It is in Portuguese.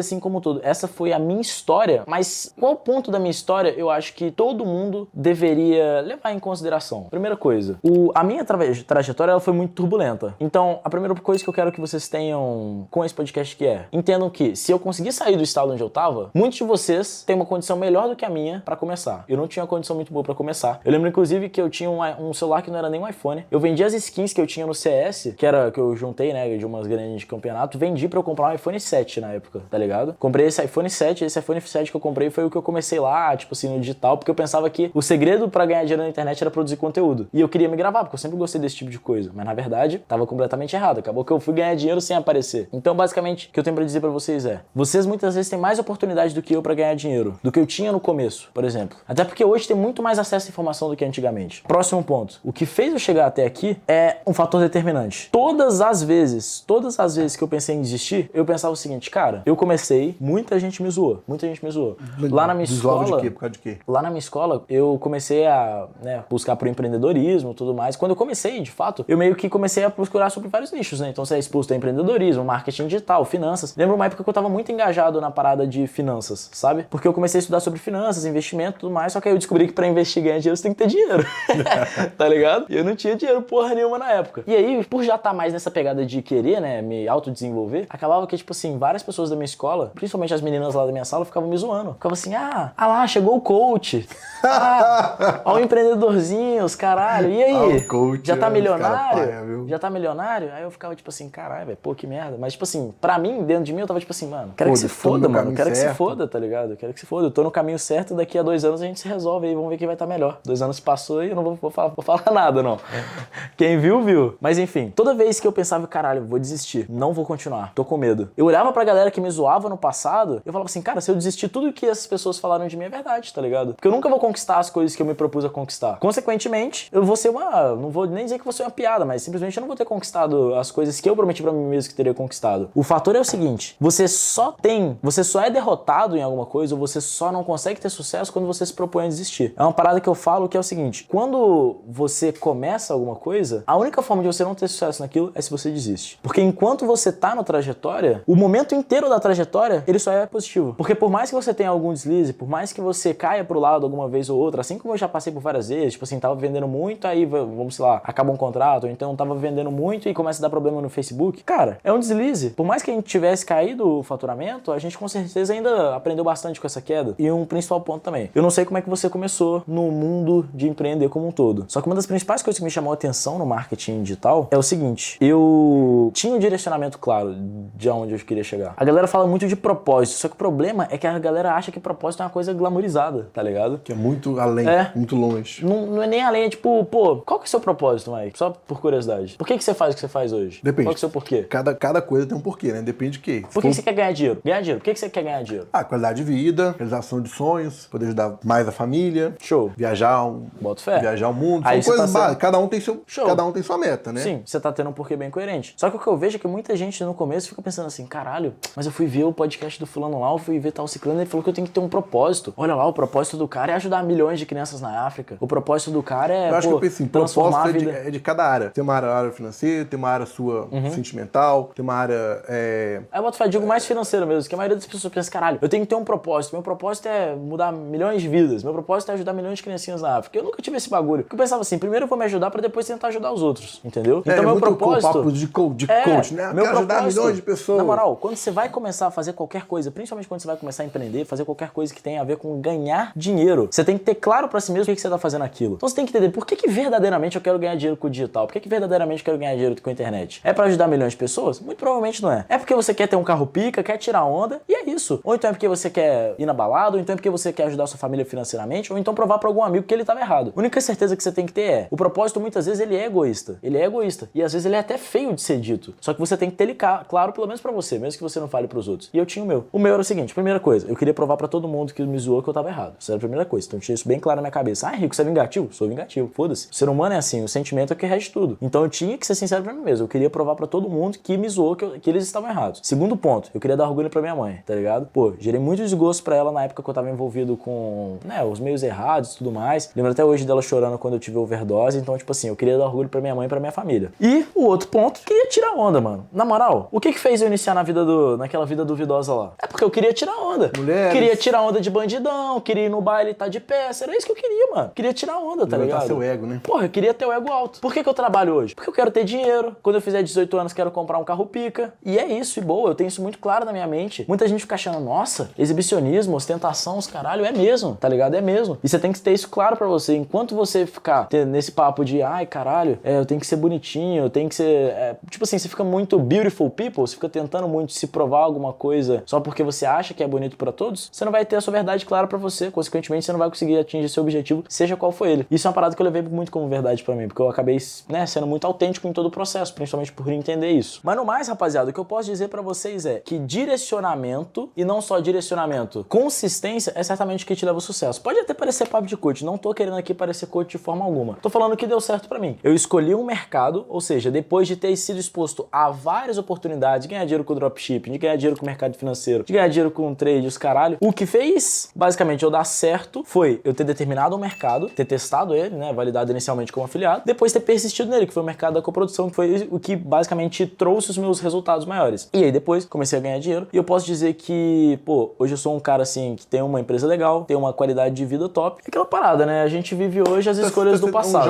assim como todo. Essa foi a minha história, mas qual ponto da minha história eu acho que todo mundo deveria levar em consideração? Primeira coisa, o, a minha tra trajetória ela foi muito turbulenta. Então, a primeira coisa que eu quero que vocês tenham com esse podcast que é, entendam que se eu conseguir sair do estado onde eu tava, muitos de vocês têm uma condição melhor do que a minha para começar. Eu não tinha uma condição muito boa para começar. Eu lembro inclusive que eu tinha um, um, celular que não era nem um iPhone. Eu vendi as skins que eu tinha no CS, que era que eu juntei, né, de umas grandes de campeonato, vendi para eu comprar um iPhone 7 na época. Tá ligado? Comprei esse iPhone 7, esse iPhone 7 que eu comprei foi o que eu comecei lá, tipo assim, no digital, porque eu pensava que o segredo para ganhar dinheiro na internet era produzir conteúdo. E eu queria me gravar, porque eu sempre gostei desse tipo de coisa. Mas na verdade, tava completamente errado. Acabou que eu fui ganhar dinheiro sem aparecer. Então, basicamente, o que eu tenho para dizer para vocês é: vocês muitas vezes têm mais oportunidade do que eu para ganhar dinheiro, do que eu tinha no começo, por exemplo. Até porque hoje tem muito mais acesso à informação do que antigamente. Próximo ponto. O que fez eu chegar até aqui é um fator determinante. Todas as vezes, todas as vezes que eu pensei em desistir, eu pensava o seguinte, cara, eu comecei comecei, muita gente me zoou. Muita gente me zoou. Lá na minha escola. De quê? Por causa de quê? Lá na minha escola, eu comecei a né, buscar pro empreendedorismo e tudo mais. Quando eu comecei, de fato, eu meio que comecei a procurar sobre vários nichos, né? Então você é exposto a empreendedorismo, marketing digital, finanças. Lembro uma época que eu tava muito engajado na parada de finanças, sabe? Porque eu comecei a estudar sobre finanças, investimento e tudo mais, só que aí eu descobri que para investir e ganhar dinheiro você tem que ter dinheiro. tá ligado? E eu não tinha dinheiro porra nenhuma na época. E aí, por já estar tá mais nessa pegada de querer, né, me autodesenvolver, acabava que, tipo assim, várias pessoas da minha escola escola, principalmente as meninas lá da minha sala, ficavam me zoando. Ficavam assim, ah, ah lá, chegou o coach. Ah, ó o empreendedorzinho, os caralho. E aí? Ah, coach, já tá né, milionário? Uhum. Já tá milionário? Aí eu ficava tipo assim, caralho, velho, pô, que merda. Mas tipo assim, pra mim, dentro de mim, eu tava tipo assim, mano, quero pô, que se foda, mano, quero certo. que se foda, tá ligado? Quero que se foda, eu tô no caminho certo, daqui a dois anos a gente se resolve aí, vamos ver quem vai estar tá melhor. Dois anos passou e eu não vou, vou, falar, vou falar, nada, não. É. quem viu, viu. Mas enfim, toda vez que eu pensava, caralho, vou desistir, não vou continuar, tô com medo. Eu olhava pra galera que me zoava no passado, eu falava assim, cara, se eu desistir, tudo que essas pessoas falaram de mim é verdade, tá ligado? Porque eu nunca vou conquistar as coisas que eu me propus a conquistar. Consequentemente, eu vou ser uma, não vou nem dizer que vou ser uma piada, mas simplesmente provavelmente eu não vou ter conquistado as coisas que eu prometi para mim mesmo que teria conquistado. O fator é o seguinte: você só tem, você só é derrotado em alguma coisa, ou você só não consegue ter sucesso quando você se propõe a desistir. É uma parada que eu falo que é o seguinte: quando você começa alguma coisa, a única forma de você não ter sucesso naquilo é se você desiste. Porque enquanto você tá na trajetória, o momento inteiro da trajetória, ele só é positivo. Porque por mais que você tenha algum deslize, por mais que você caia pro lado alguma vez ou outra, assim como eu já passei por várias vezes, tipo assim, tava vendendo muito, aí vamos, sei lá, acaba um contrato, ou então tava vendendo muito e começa a dar problema no Facebook, cara, é um deslize. Por mais que a gente tivesse caído o faturamento, a gente com certeza ainda aprendeu bastante com essa queda. E um principal ponto também. Eu não sei como é que você começou no mundo de empreender como um todo. Só que uma das principais coisas que me chamou a atenção no marketing digital é o seguinte: eu tinha um direcionamento claro de onde eu queria chegar. A galera fala muito de propósito, só que o problema é que a galera acha que propósito é uma coisa glamourizada, tá ligado? Que é muito além, é. muito longe. Não, não é nem além, é tipo, pô, qual que é o seu propósito, Mike? Só por curiosidade faz? Por que, que você faz o que você faz hoje? Depende. Qual é o seu porquê? Cada, cada coisa tem um porquê, né? Depende de quê. Por que, que você quer ganhar dinheiro? Ganhar dinheiro. Por que, que você quer ganhar dinheiro? Ah, qualidade de vida, realização de sonhos, poder ajudar mais a família. Show. Viajar. Um, Boto fé. Viajar o mundo. Aí São tá coisas tá sendo... Cada um tem seu. Show. Cada um tem sua meta, né? Sim, você tá tendo um porquê bem coerente. Só que o que eu vejo é que muita gente no começo fica pensando assim, caralho, mas eu fui ver o podcast do fulano lá, eu fui ver tal ciclano, ele falou que eu tenho que ter um propósito. Olha lá, o propósito do cara é ajudar milhões de crianças na África. O propósito do cara é. Eu acho pô, que eu pensei, transformar propósito é de, é de cada área. Tem uma área área financeira, tem uma área sua uhum. sentimental, tem uma área. É, é uma digo mais financeira mesmo, que a maioria das pessoas pensa, caralho, eu tenho que ter um propósito. Meu propósito é mudar milhões de vidas, meu propósito é ajudar milhões de criancinhas na África. Eu nunca tive esse bagulho. Porque eu pensava assim, primeiro eu vou me ajudar para depois tentar ajudar os outros, entendeu? É, então é meu propósito. O papo de, de é, coach, né? Meu Quero ajudar milhões de pessoas. Na moral, quando você vai começar a fazer qualquer coisa, principalmente quando você vai começar a empreender, fazer qualquer coisa que tenha a ver com ganhar dinheiro, você tem que ter claro para si mesmo o que, que você tá fazendo aquilo. Então você tem que entender por que, que verdadeiramente eu quero ganhar dinheiro com o digital, por que, que verdadeiramente necessariamente quero ganhar dinheiro com a internet. É para ajudar milhões de pessoas? Muito provavelmente não é. É porque você quer ter um carro pica, quer tirar onda, e é isso. Ou então é porque você quer ir na balada, ou então é porque você quer ajudar sua família financeiramente, ou então provar para algum amigo que ele estava errado. A única certeza que você tem que ter é, o propósito muitas vezes ele é egoísta. Ele é egoísta. E às vezes ele é até feio de ser dito. Só que você tem que ter ele claro, pelo menos para você, mesmo que você não fale para os outros. E eu tinha o meu. O meu era o seguinte, primeira coisa, eu queria provar para todo mundo que me zoou que eu estava errado. Isso era a primeira coisa. Então eu tinha isso bem claro na minha cabeça. Ah, Rico, você é vingativo? Sou vingativo. Foda-se. O ser humano é assim, o sentimento é o que rege tudo. Então eu tinha tinha que ser sincero mim mesmo. Eu queria provar para todo mundo que me zoou que, eu, que, eles estavam errados. Segundo ponto, eu queria dar orgulho para minha mãe, tá ligado? Pô, gerei muito desgosto para ela na época que eu tava envolvido com, né, os meios errados e tudo mais. Lembro até hoje dela chorando quando eu tive overdose, então tipo assim, eu queria dar orgulho para minha mãe e para minha família. E o outro ponto, queria tirar onda, mano. Na moral, o que que fez eu iniciar na vida do naquela vida duvidosa lá? É porque eu queria tirar onda. Mulher. Queria tirar onda de bandidão, queria ir no baile e tá de peça, era isso que eu queria, mano. Queria tirar onda, tá Levantar ligado? seu ego, né? Porra, eu queria ter o ego alto. Por que que eu trabalho hoje? Porque eu quero ter dinheiro. Quando eu fizer 18 anos, quero comprar um carro pica. E é isso, e boa. Eu tenho isso muito claro na minha mente. Muita gente fica achando, nossa, exibicionismo, ostentação, os caralho. É mesmo, tá ligado? É mesmo. E você tem que ter isso claro para você. Enquanto você ficar nesse papo de, ai, caralho, é, eu tenho que ser bonitinho, eu tenho que ser. É, tipo assim, você fica muito beautiful people, você fica tentando muito se provar alguma coisa só porque você acha que é bonito para todos, você não vai ter a sua verdade clara para você. Consequentemente, você não vai conseguir atingir seu objetivo, seja qual for ele. Isso é uma parada que eu levei muito como verdade para mim, porque eu acabei, né, sendo muito autêntico em todo o processo, principalmente por entender isso. Mas no mais, rapaziada, o que eu posso dizer para vocês é que direcionamento e não só direcionamento, consistência é certamente o que te leva ao sucesso. Pode até parecer papo de coach, não tô querendo aqui parecer coach de forma alguma. Tô falando que deu certo para mim. Eu escolhi um mercado, ou seja, depois de ter sido exposto a várias oportunidades de ganhar dinheiro com dropshipping, de ganhar dinheiro com o mercado financeiro, de ganhar dinheiro com trade, os caralho, o que fez basicamente eu dar certo foi eu ter determinado um mercado, ter testado ele, né, validado inicialmente como afiliado, depois ter persistido nele, que foi o mercado mercado da coprodução, que foi o que basicamente trouxe os meus resultados maiores. E aí depois comecei a ganhar dinheiro e eu posso dizer que, pô, hoje eu sou um cara assim que tem uma empresa legal, tem uma qualidade de vida top. Aquela parada, né? A gente vive hoje as tá escolhas do passado.